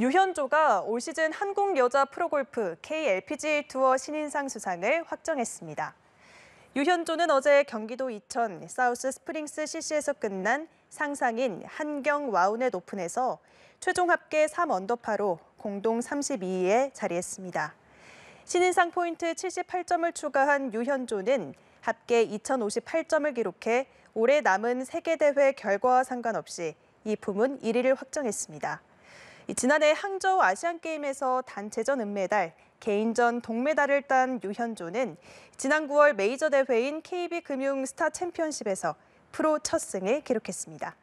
유현조가 올 시즌 한국 여자 프로골프 KLPGA 투어 신인상 수상을 확정했습니다. 유현조는 어제 경기도 이천 사우스 스프링스 CC에서 끝난 상상인 한경 와운의 오픈에서 최종 합계 3언더파로 공동 32위에 자리했습니다. 신인상 포인트 78점을 추가한 유현조는 합계 2,058점을 기록해 올해 남은 세계대회 결과와 상관없이 이 부문 1위를 확정했습니다. 지난해 항저우 아시안게임에서 단체전 은메달, 개인전 동메달을 딴 유현조는 지난 9월 메이저 대회인 KB금융 스타 챔피언십에서 프로 첫 승을 기록했습니다.